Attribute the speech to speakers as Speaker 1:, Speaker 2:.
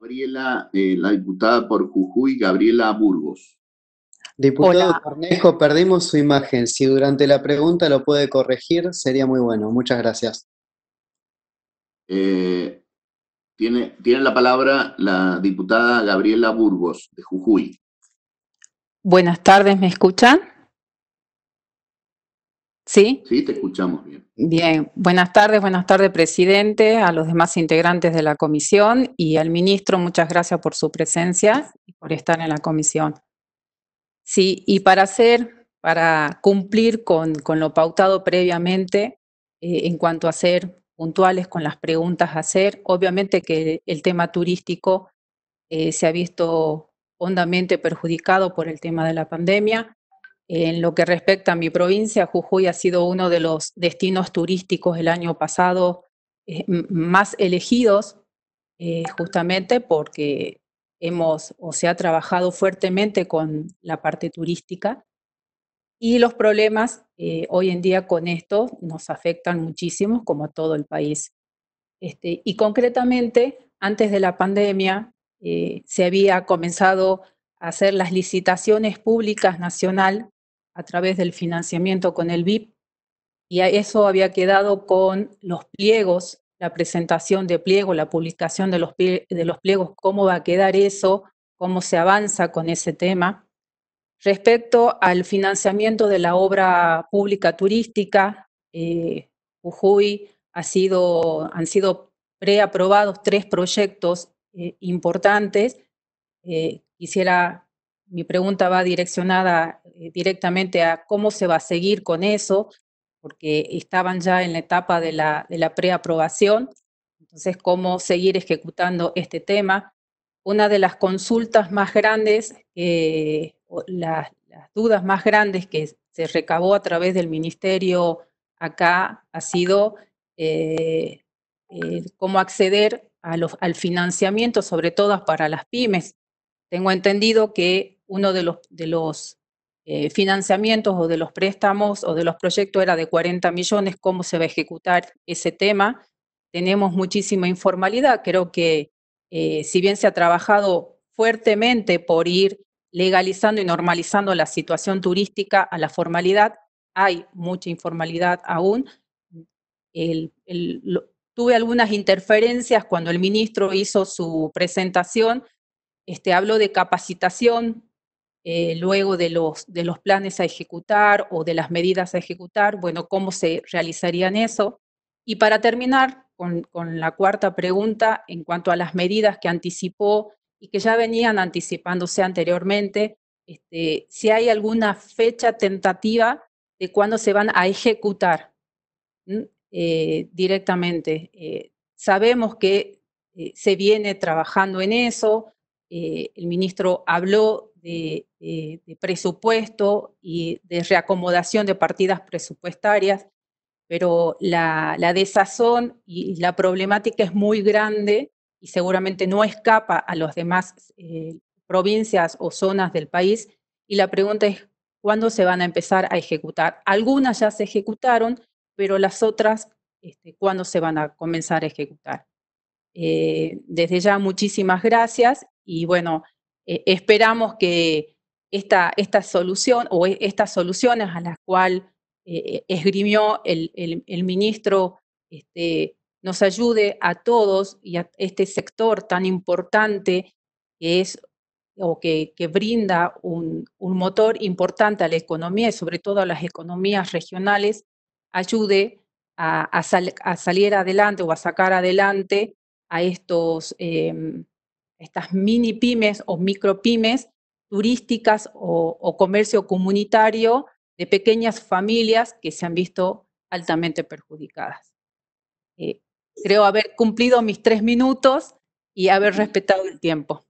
Speaker 1: Gabriela, eh, la diputada por Jujuy, Gabriela Burgos. Diputado Cornejo, perdimos su imagen. Si durante la pregunta lo puede corregir, sería muy bueno. Muchas gracias. Eh, tiene, tiene la palabra la diputada Gabriela Burgos, de Jujuy. Buenas tardes, ¿me escuchan? Sí. Sí, te escuchamos bien. Bien, buenas tardes, buenas tardes, presidente, a los demás integrantes de la comisión y al ministro, muchas gracias por su presencia y por estar en la comisión. Sí, y para hacer, para cumplir con, lo pautado previamente eh, en cuanto a ser puntuales con las preguntas a hacer, obviamente que el tema turístico eh, se ha visto hondamente perjudicado por el tema de la pandemia en lo que respecta a mi provincia, Jujuy ha sido uno de los destinos turísticos el año pasado eh, más elegidos, eh, justamente porque hemos o se ha trabajado fuertemente con la parte turística y los problemas eh, hoy en día con esto nos afectan muchísimo, como a todo el país. Este, y concretamente, antes de la pandemia, se había comenzado a hacer las licitaciones públicas nacional a través del financiamiento con el BIP y eso había quedado con los pliegos, la presentación de pliegos, la publicación de los, de los pliegos, cómo va a quedar eso, cómo se avanza con ese tema. Respecto al financiamiento de la obra pública turística, eh, Jujuy sido, han sido preaprobados tres proyectos eh, importantes. Eh, quisiera mi pregunta va direccionada eh, directamente a cómo se va a seguir con eso, porque estaban ya en la etapa de la, de la preaprobación, entonces cómo seguir ejecutando este tema. Una de las consultas más grandes, eh, las, dudas más grandes que se recabó a través del ministerio acá ha sido eh, cómo acceder a los, al financiamiento, sobre todo para las pymes. Tengo entendido que uno de los, eh, financiamientos o de los préstamos o de los proyectos era de 40 millones, cómo se va a ejecutar ese tema. Tenemos muchísima informalidad. Creo que eh, si bien se ha trabajado fuertemente por ir legalizando y normalizando la situación turística a la formalidad, hay mucha informalidad aún. tuve algunas interferencias cuando el ministro hizo su presentación, este, habló de capacitación eh, luego de los, de los planes a ejecutar o de las medidas a ejecutar, bueno, cómo se realizarían eso. Y para terminar con, la cuarta pregunta, en cuanto a las medidas que anticipó y que ya venían anticipándose anteriormente, este, si hay alguna fecha tentativa de cuándo se van a ejecutar eh, directamente. Eh, sabemos que se viene trabajando en eso, el ministro habló eh, de, presupuesto y de reacomodación de partidas presupuestarias, pero la, desazón y la problemática es muy grande y seguramente no escapa a las demás eh, provincias o zonas del país. Y la pregunta es, ¿cuándo se van a empezar a ejecutar? Algunas ya se ejecutaron, pero las otras, este, ¿cuándo se van a comenzar a ejecutar? Eh, desde ya, muchísimas gracias y bueno, eh, esperamos que esta, esta, solución o e, estas soluciones a las cuales eh, eh, esgrimió el, el, ministro este, nos ayude a todos y a este sector tan importante que es o que, que brinda un, un, motor importante a la economía y sobre todo a las economías regionales, ayude a, salir adelante o a sacar adelante a estos, em, estas mini pymes o micro pymes turísticas o, comercio comunitario de pequeñas familias que se han visto altamente perjudicadas. Eh, creo haber cumplido mis tres minutos y haber respetado el tiempo.